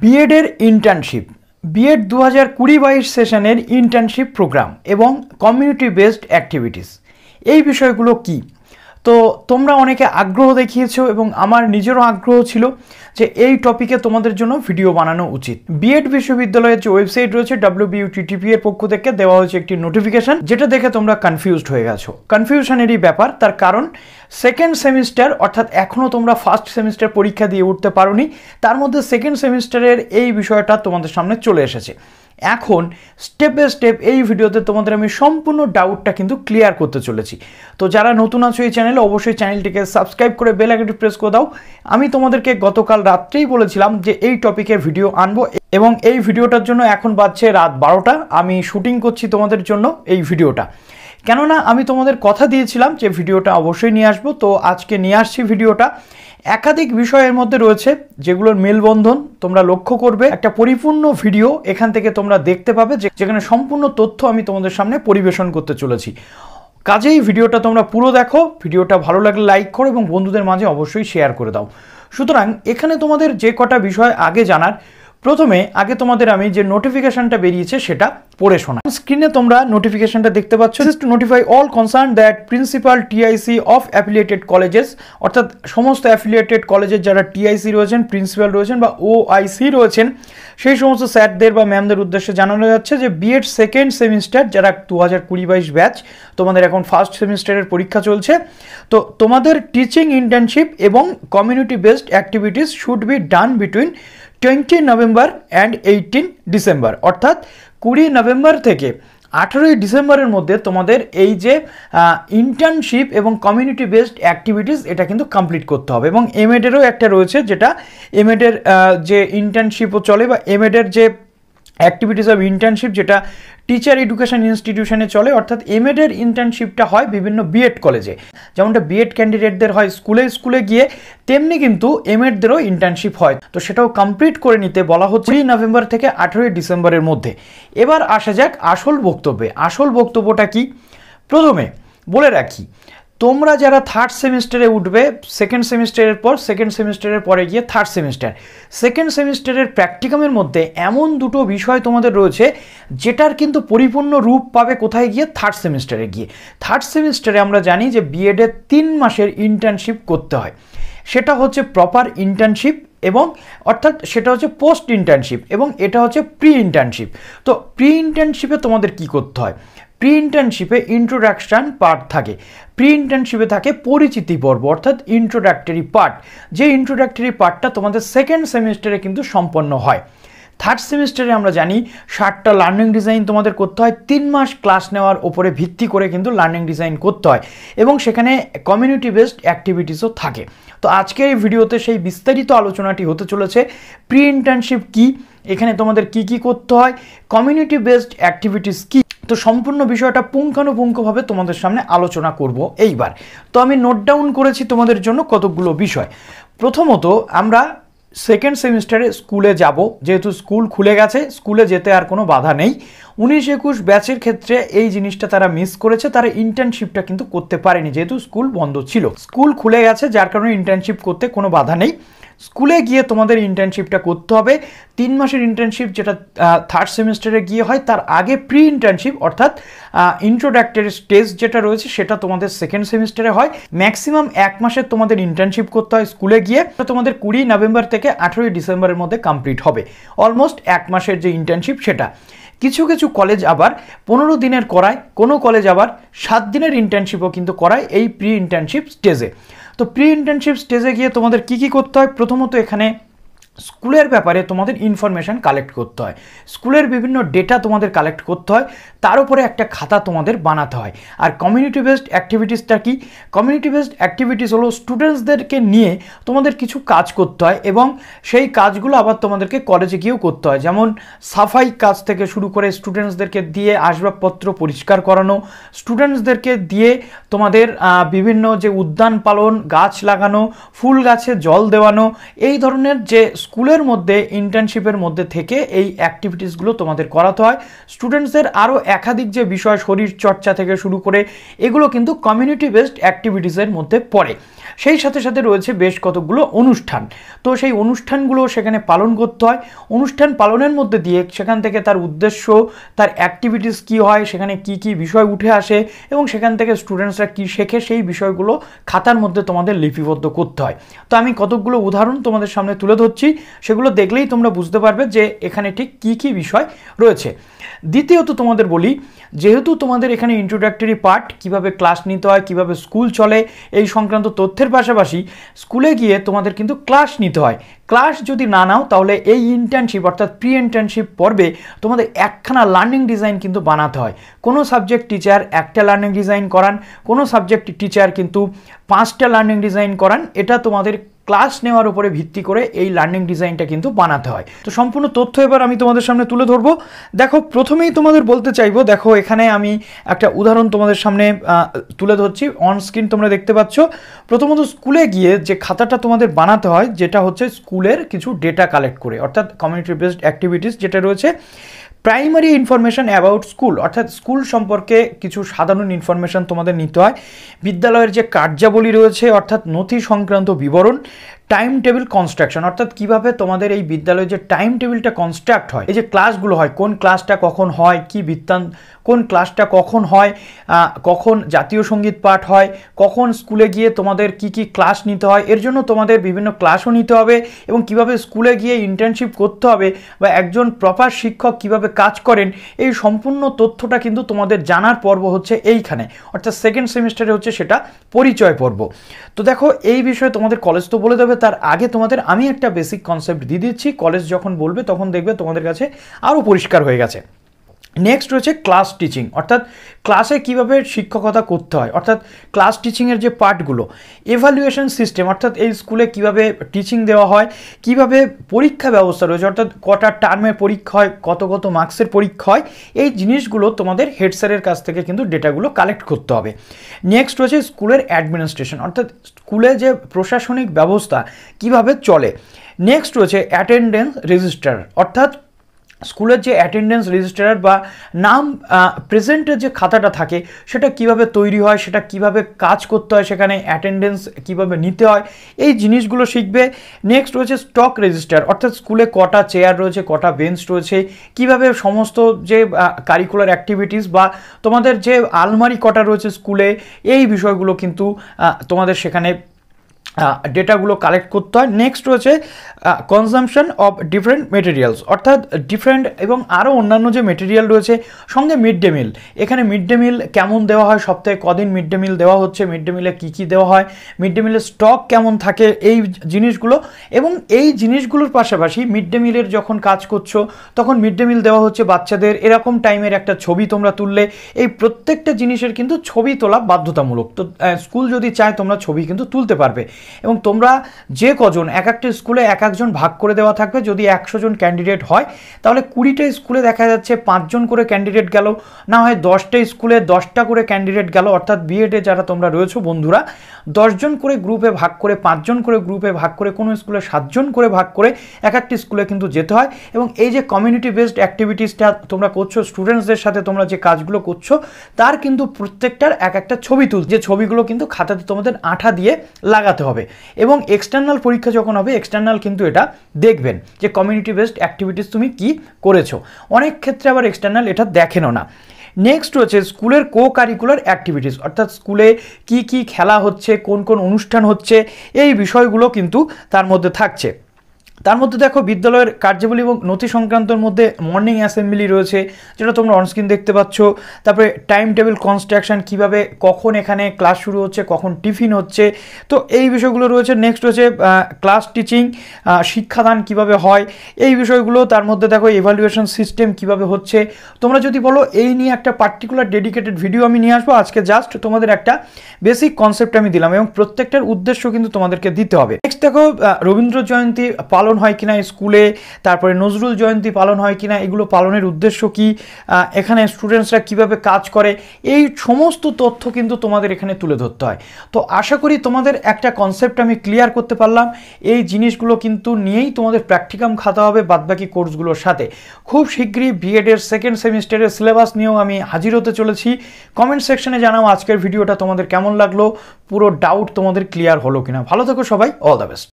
বিএডের internship B Ed দু হাজার কুড়ি বাইশ সেশনের ইন্টার্নশিপ প্রোগ্রাম এবং কমিউনিটি বেসড অ্যাক্টিভিটিস এই বিষয়গুলো কী তো তোমরা অনেকে আগ্রহ দেখিয়েছো এবং আমার নিজেরও আগ্রহ ছিল যে এই টপিকে তোমাদের জন্য ভিডিও বানানো উচিত বিএড বিশ্ববিদ্যালয়ের যে ওয়েবসাইট রয়েছে ডাব্লিউ বিউটিটিপি এর পক্ষ থেকে দেওয়া হয়েছে একটি নোটিফিকেশন যেটা দেখে তোমরা কনফিউজড হয়ে গেছো কনফিউশনেরই ব্যাপার তার কারণ সেকেন্ড সেমিস্টার অর্থাৎ এখনও তোমরা ফার্স্ট সেমিস্টার পরীক্ষা দিয়ে উঠতে পারোনি তার মধ্যে সেকেন্ড সেমিস্টারের এই বিষয়টা তোমাদের সামনে চলে এসেছে এখন স্টেপ বাই স্টেপ এই ভিডিওতে তোমাদের আমি সম্পূর্ণ ডাউটটা কিন্তু ক্লিয়ার করতে চলেছি তো যারা নতুন আছো এই চ্যানেলে অবশ্যই চ্যানেলটিকে সাবস্ক্রাইব করে বেল আইকনটি প্রেস করে দাও আমি তোমাদেরকে গতকাল রাত্রেই বলেছিলাম যে এই টপিকের ভিডিও আনবো এবং এই ভিডিওটার জন্য এখন বাজছে রাত বারোটা আমি শুটিং করছি তোমাদের জন্য এই ভিডিওটা কেননা আমি তোমাদের কথা দিয়েছিলাম যে ভিডিওটা অবশ্যই নিয়ে আসবো তো আজকে নিয়ে আসছি ভিডিওটা একাধিক বিষয়ের মধ্যে রয়েছে যেগুলোর মেলবন্ধন তোমরা লক্ষ্য করবে একটা পরিপূর্ণ ভিডিও এখান থেকে তোমরা দেখতে পাবে যেখানে সম্পূর্ণ তথ্য আমি তোমাদের সামনে পরিবেশন করতে চলেছি কাজেই ভিডিওটা তোমরা পুরো দেখো ভিডিওটা ভালো লাগলে লাইক করো এবং বন্ধুদের মাঝে অবশ্যই শেয়ার করে দাও সুতরাং এখানে তোমাদের যে কটা বিষয় আগে জানার প্রথমে আগে তোমাদের আমি যে নোটিফিকেশনটা বেরিয়েছে সেটা পড়ে শোনা স্ক্রিনে তোমরা নোটিফিকেশনটা দেখতে পাচ্ছ to notify all concern that principal TIC of affiliated colleges অর্থাৎ সমস্ত অ্যাফিলিয়েটেড কলেজের যারা টিআইসি রয়েছেন প্রিন্সিপাল রয়েছেন বা ওআইসি রয়েছেন সেই সমস্ত স্যারদের বা ম্যামদের উদ্দেশ্যে জানানো যাচ্ছে যে বিএড সেকেন্ড সেমিস্টার যারা দু হাজার কুড়ি বাইশ ব্যাচ তোমাদের এখন ফার্স্ট সেমিস্টারের পরীক্ষা চলছে তো তোমাদের টিচিং ইন্টার্নশিপ এবং community based activities should be done between twenty November and eighteen December অর্থাৎ কুড়ি নভেম্বর থেকে আঠেরোই ডিসেম্বরের মধ্যে তোমাদের এই যে ইন্টার্নশিপ এবং কমিউনিটি বেসড অ্যাক্টিভিটিস এটা কিন্তু কমপ্লিট করতে হবে এবং এমএডেরও একটা রয়েছে যেটা এমএডের যে ইন্টার্নশিপও চলে বা এমএডের যে অ্যাক্টিভিটিস অফ ইন্টার্নশিপ যেটা টিচার এডুকেশন ইনস্টিটিউশনে চলে অর্থাৎ এমএডের ইন্টার্নশিপটা হয় বিভিন্ন বিএড কলেজে যেমনটা বিএড ক্যান্ডিডেটদের হয় স্কুলে স্কুলে গিয়ে তেমনি কিন্তু এমএডদেরও ইন্টার্নশিপ হয় তো সেটাও কমপ্লিট করে নিতে বলা হচ্ছে কুড়ি নভেম্বর থেকে আঠেরোই ডিসেম্বরের মধ্যে এবার আসা যাক আসল বক্তব্যে আসল বক্তব্যটা কি প্রথমে বলে রাখি তোমরা যারা থার্ড সেমিস্টারে উঠবে সেকেন্ড সেমিস্টারের পর সেকেন্ড সেমিস্টারের পরে গিয়ে থার্ড সেমিস্টার সেকেন্ড সেমিস্টারের প্র্যাকটিকামের মধ্যে এমন দুটো বিষয় তোমাদের রয়েছে যেটার কিন্তু পরিপূর্ণ রূপ পাবে কোথায় গিয়ে থার্ড সেমিস্টারে গিয়ে থার্ড সেমিস্টারে আমরা জানি যে বিএডের তিন মাসের ইন্টার্নশিপ করতে হয় সেটা হচ্ছে প্রপার ইন্টার্নশিপ এবং অর্থাৎ সেটা হচ্ছে পোস্ট ইন্টার্নশিপ এবং এটা হচ্ছে প্রি ইন্টার্নশিপ তো প্রি ইন্টার্নশিপে তোমাদের কি করতে হয় প্রি ইন্টার্নশিপে ইন্ট্রোডাকশান পার্ট থাকে প্রি ইন্টার্নশিপে থাকে পরিচিতি পর্ব অর্থাৎ ইন্ট্রোডাক্টরি পার্ট যে ইন্ট্রোডাক্টরি পার্টটা তোমাদের সেকেন্ড সেমিস্টারে কিন্তু সম্পন্ন হয় থার্ড সেমিস্টারে আমরা জানি ষাটটা লার্নিং ডিজাইন তোমাদের করতে হয় তিন মাস ক্লাস নেওয়ার ওপরে ভিত্তি করে কিন্তু লার্নিং ডিজাইন করতে হয় এবং সেখানে কমিউনিটি বেসড অ্যাক্টিভিটিসও থাকে তো আজকের এই ভিডিওতে সেই বিস্তারিত আলোচনাটি হতে চলেছে প্রি ইন্টার্নশিপ কী এখানে তোমাদের কি কি করতে হয় কমিউনিটি বেসড অ্যাক্টিভিটিস কী তো সম্পূর্ণ বিষয়টা পুঙ্খানুপুঙ্খভাবে তোমাদের সামনে আলোচনা করব এইবার তো আমি নোট ডাউন করেছি তোমাদের জন্য কতগুলো বিষয় প্রথমত আমরা সেকেন্ড সেমিস্টারে স্কুলে যাব যেহেতু স্কুল খুলে গেছে স্কুলে যেতে আর কোনো বাধা নেই উনিশ একুশ ব্যাচের ক্ষেত্রে এই জিনিসটা তারা মিস করেছে তারা ইন্টার্নশিপটা কিন্তু করতে পারেনি যেহেতু স্কুল বন্ধ ছিল স্কুল খুলে গেছে যার কারণে ইন্টার্নশিপ করতে কোনো বাধা নেই স্কুলে গিয়ে তোমাদের ইন্টার্নশিপটা করতে হবে তিন মাসের ইন্টার্নশিপ যেটা থার্ড সেমিস্টারে গিয়ে হয় তার আগে প্রি ইন্টার্নশিপ অর্থাৎ ইন্ট্রোডাক্টরি স্টেজ যেটা রয়েছে সেটা তোমাদের সেকেন্ড সেমিস্টারে হয় ম্যাক্সিমাম এক মাসের তোমাদের ইন্টার্নশিপ করতে হয় স্কুলে গিয়ে তোমাদের কুড়ি নভেম্বর থেকে আঠেরোই ডিসেম্বরের মধ্যে কমপ্লিট হবে অলমোস্ট এক মাসের যে ইন্টার্নশিপ সেটা কিছু কিছু কিছু কলেজ আবার পনেরো দিনের করায় কোনো কলেজ আবার সাত দিনের ইন্টার্নশিপও কিন্তু করায় এই প্রি ইন্টার্নশিপ স্টেজে তো প্রি ইন্টার্নশিপ স্টেজে গিয়ে তোমাদের কি কি করতে হয় প্রথমত এখানে স্কুলের ব্যাপারে তোমাদের ইনফরমেশান কালেক্ট করতে হয় স্কুলের বিভিন্ন ডেটা তোমাদের কালেক্ট করতে হয় তার উপরে একটা খাতা তোমাদের বানাতে হয় আর কমিউনিটি বেসড অ্যাক্টিভিটিসটা কি কমিউনিটি বেসড অ্যাক্টিভিটিস হলো স্টুডেন্টসদেরকে নিয়ে তোমাদের কিছু কাজ করতে হয় এবং সেই কাজগুলো আবার তোমাদেরকে কলেজে গিয়েও করতে হয় যেমন সাফাই কাজ থেকে শুরু করে স্টুডেন্টসদেরকে দিয়ে আসবাবপত্র পরিষ্কার করানো স্টুডেন্টসদেরকে দিয়ে তোমাদের বিভিন্ন যে উদ্যান পালন গাছ লাগানো ফুল গাছে জল দেওয়ানো এই ধরনের যে স্কুলের মধ্যে ইন্টার্নশিপের মধ্যে থেকে এই অ্যাক্টিভিটিসগুলো তোমাদের করাতে হয় স্টুডেন্টসদের আরও একাধিক যে বিষয় শরীর চর্চা থেকে শুরু করে এগুলো কিন্তু কমিউনিটি বেসড অ্যাক্টিভিটিসের মধ্যে পড়ে সেই সাথে সাথে রয়েছে বেশ কতগুলো অনুষ্ঠান তো সেই অনুষ্ঠানগুলো সেখানে পালন করতে হয় অনুষ্ঠান পালনের মধ্যে দিয়ে সেখান থেকে তার উদ্দেশ্য তার অ্যাক্টিভিটিস কি হয় সেখানে কি কি বিষয় উঠে আসে এবং সেখান থেকে স্টুডেন্টসরা কি শেখে সেই বিষয়গুলো খাতার মধ্যে তোমাদের লিপিবদ্ধ করতে হয় তো আমি কতকগুলো উদাহরণ তোমাদের সামনে তুলে ধরছি সেগুলো দেখলেই তোমরা বুঝতে পারবে যে এখানে ঠিক কি কি বিষয় রয়েছে দ্বিতীয়ত তোমাদের বলি যেহেতু তোমাদের এখানে ইন্ট্রোডাক্টরি পার্ট কিভাবে ক্লাস নিতে হয় কিভাবে স্কুল চলে এই সংক্রান্ত তথ্যের পাশাপাশি স্কুলে গিয়ে তোমাদের কিন্তু ক্লাস নিতে হয় ক্লাস যদি না নাও তাহলে এই ইন্টার্নশিপ অর্থাৎ প্রি ইন্টার্নশিপ পর্বে তোমাদের একখানা লার্নিং ডিজাইন কিন্তু বানাতে হয় কোনো সাবজেক্ট টিচার একটা লার্নিং ডিজাইন করান কোনো সাবজেক্ট টিচার কিন্তু পাঁচটা লার্নিং ডিজাইন করান এটা তোমাদের ক্লাস নেওয়ার উপরে ভিত্তি করে এই লার্নিং ডিজাইনটা কিন্তু বানাতে হয় তো সম্পূর্ণ তথ্য এবার আমি তোমাদের সামনে তুলে ধরবো দেখো প্রথমেই তোমাদের বলতে চাইবো দেখো এখানে আমি একটা উদাহরণ তোমাদের সামনে তুলে ধরছি অন স্ক্রিন তোমরা দেখতে পাচ্ছ প্রথমত স্কুলে গিয়ে যে খাতাটা তোমাদের বানাতে হয় যেটা হচ্ছে স্কুলের কিছু ডেটা কালেক্ট করে অর্থাৎ কমিউনিটি বেসড অ্যাক্টিভিটিস যেটা রয়েছে প্রাইমারি ইনফরমেশান অ্যাবাউট স্কুল অর্থাৎ স্কুল সম্পর্কে কিছু সাধারণ ইনফরমেশান তোমাদের নিতে হয় বিদ্যালয়ের যে কার্যাবলী রয়েছে অর্থাৎ নথি সংক্রান্ত বিবরণ টাইম টেবিল কনস্ট্রাকশন অর্থাৎ কিভাবে তোমাদের এই বিদ্যালয়ে যে টাইম টেবিলটা কনস্ট্রাক্ট হয় এই যে ক্লাসগুলো হয় কোন ক্লাসটা কখন হয় কি বৃত্তান্ত কোন ক্লাসটা কখন হয় কখন জাতীয় সঙ্গীত পাঠ হয় কখন স্কুলে গিয়ে তোমাদের কি কি ক্লাস নিতে হয় এর জন্য তোমাদের বিভিন্ন ক্লাসও নিতে হবে এবং কিভাবে স্কুলে গিয়ে ইন্টার্নশিপ করতে হবে বা একজন প্রপার শিক্ষক কিভাবে কাজ করেন এই সম্পূর্ণ তথ্যটা কিন্তু তোমাদের জানার পর্ব হচ্ছে এইখানে অর্থাৎ সেকেন্ড সেমিস্টারে হচ্ছে সেটা পরিচয় পর্ব তো দেখো এই বিষয়ে তোমাদের কলেজ তো বলে দেবে করবে তার আগে তোমাদের আমি একটা বেসিক কনসেপ্ট দিয়ে দিচ্ছি কলেজ যখন বলবে তখন দেখবে তোমাদের কাছে আরও পরিষ্কার হয়ে গেছে নেক্সট রয়েছে ক্লাস টিচিং অর্থাৎ ক্লাসে কিভাবে শিক্ষকতা করতে হয় অর্থাৎ ক্লাস টিচিংয়ের যে পার্টগুলো এভালুয়েশন সিস্টেম অর্থাৎ এই স্কুলে কিভাবে টিচিং দেওয়া হয় কিভাবে পরীক্ষা ব্যবস্থা রয়েছে অর্থাৎ কটা টার্মের পরীক্ষা হয় কত কত মার্কসের পরীক্ষা হয় এই জিনিসগুলো তোমাদের হেড স্যারের কাছ থেকে কিন্তু ডেটাগুলো কালেক্ট করতে হবে নেক্সট রয়েছে স্কুলের অ্যাডমিনিস্ট্রেশন অর্থাৎ স্কুলে যে প্রশাসনিক ব্যবস্থা কিভাবে চলে নেক্সট রয়েছে অ্যাটেন্ডেন্স রেজিস্টার অর্থাৎ স্কুলের যে অ্যাটেন্ডেন্স রেজিস্ট্রার বা নাম প্রেজেন্টের যে খাতাটা থাকে সেটা কিভাবে তৈরি হয় সেটা কিভাবে কাজ করতে হয় সেখানে অ্যাটেন্ডেন্স কিভাবে নিতে হয় এই জিনিসগুলো শিখবে নেক্সট রয়েছে স্টক রেজিস্টার অর্থাৎ স্কুলে কটা চেয়ার রয়েছে কটা বেঞ্চ রয়েছে কিভাবে সমস্ত যে কারিকুলার অ্যাক্টিভিটিস বা তোমাদের যে আলমারি কটা রয়েছে স্কুলে এই বিষয়গুলো কিন্তু তোমাদের সেখানে ডেটাগুলো কালেক্ট করতে হয় নেক্সট রয়েছে কনজামশন অফ ডিফারেন্ট মেটেরিয়ালস অর্থাৎ ডিফারেন্ট এবং আরও অন্যান্য যে মেটেরিয়াল রয়েছে সঙ্গে মিড ডে মিল এখানে মিড ডে মিল কেমন দেওয়া হয় সপ্তাহে কদিন মিড ডে মিল দেওয়া হচ্ছে মিড ডে মিলে কী কী দেওয়া হয় মিড ডে মিলের স্টক কেমন থাকে এই জিনিসগুলো এবং এই জিনিসগুলোর পাশাপাশি মিড ডে মিলের যখন কাজ করছো তখন মিড ডে মিল দেওয়া হচ্ছে বাচ্চাদের এরকম টাইমের একটা ছবি তোমরা তুললে এই প্রত্যেকটা জিনিসের কিন্তু ছবি তোলা বাধ্যতামূলক তো স্কুল যদি চায় তোমরা ছবি কিন্তু তুলতে পারবে এবং তোমরা যে কজন এক একটা স্কুলে এক একজন ভাগ করে দেওয়া থাকবে যদি একশো জন ক্যান্ডিডেট হয় তাহলে কুড়িটা স্কুলে দেখা যাচ্ছে পাঁচজন করে ক্যান্ডিডেট গেল না হয় দশটা স্কুলে দশটা করে ক্যান্ডিডেট গেল অর্থাৎ বিএডে যারা তোমরা রয়েছো বন্ধুরা দশজন করে গ্রুপে ভাগ করে পাঁচজন করে গ্রুপে ভাগ করে কোনো স্কুলে সাতজন করে ভাগ করে এক একটি স্কুলে কিন্তু যেতে হয় এবং এই যে কমিউনিটি বেসড অ্যাক্টিভিটিসটা তোমরা করছো স্টুডেন্টসদের সাথে তোমরা যে কাজগুলো করছো তার কিন্তু প্রত্যেকটার এক একটা ছবি তুল যে ছবিগুলো কিন্তু খাতাতে তোমাদের আঠা দিয়ে লাগাতে হবে এবং এক্সটার্নাল পরীক্ষা যখন হবে এক্সটার্নাল কিন্তু এটা দেখবেন যে কমিউনিটি বেসড অ্যাক্টিভিটিস তুমি কি করেছো অনেক ক্ষেত্রে আবার এক্সটার্নাল এটা দেখেনও না নেক্সট হচ্ছে স্কুলের কো কারিকুলার অ্যাক্টিভিটিস অর্থাৎ স্কুলে কি কি খেলা হচ্ছে কোন কোন অনুষ্ঠান হচ্ছে এই বিষয়গুলো কিন্তু তার মধ্যে থাকছে তার মধ্যে দেখো বিদ্যালয়ের কার্যাবলী এবং নথি সংক্রান্তর মধ্যে মর্নিং অ্যাসেম্বলি রয়েছে যেটা তোমরা অনস্ক্রিন দেখতে পাচ্ছ তারপরে টাইম টেবিল কনস্ট্রাকশান কীভাবে কখন এখানে ক্লাস শুরু হচ্ছে কখন টিফিন হচ্ছে তো এই বিষয়গুলো রয়েছে নেক্সট রয়েছে ক্লাস টিচিং শিক্ষাদান কিভাবে হয় এই বিষয়গুলো তার মধ্যে দেখো এভালুয়েশন সিস্টেম কিভাবে হচ্ছে তোমরা যদি বলো এই নিয়ে একটা পার্টিকুলার ডেডিকেটেড ভিডিও আমি নিয়ে আসবো আজকে জাস্ট তোমাদের একটা বেসিক কনসেপ্ট আমি দিলাম এবং প্রত্যেকটার উদ্দেশ্য কিন্তু তোমাদেরকে দিতে হবে নেক্সট দেখো রবীন্দ্র জয়ন্তী পালন পালন হয় কিনা স্কুলে তারপরে নজরুল জয়ন্তী পালন হয় কিনা এগুলো পালনের উদ্দেশ্য কি এখানে স্টুডেন্টসরা কিভাবে কাজ করে এই সমস্ত তথ্য কিন্তু তোমাদের এখানে তুলে ধরতে হয় তো আশা করি তোমাদের একটা কনসেপ্ট আমি ক্লিয়ার করতে পারলাম এই জিনিসগুলো কিন্তু নিয়েই তোমাদের প্র্যাকটিকাম খাতা হবে বাদবাকি কোর্সগুলোর সাথে খুব শীঘ্রই বিএডের সেকেন্ড সেমিস্টারের সিলেবাস নিয়েও আমি হাজির হতে চলেছি কমেন্ট সেকশনে জানাও আজকের ভিডিওটা তোমাদের কেমন লাগলো পুরো ডাউট তোমাদের ক্লিয়ার হলো কিনা ভালো থেকো সবাই অল দ্য বেস্ট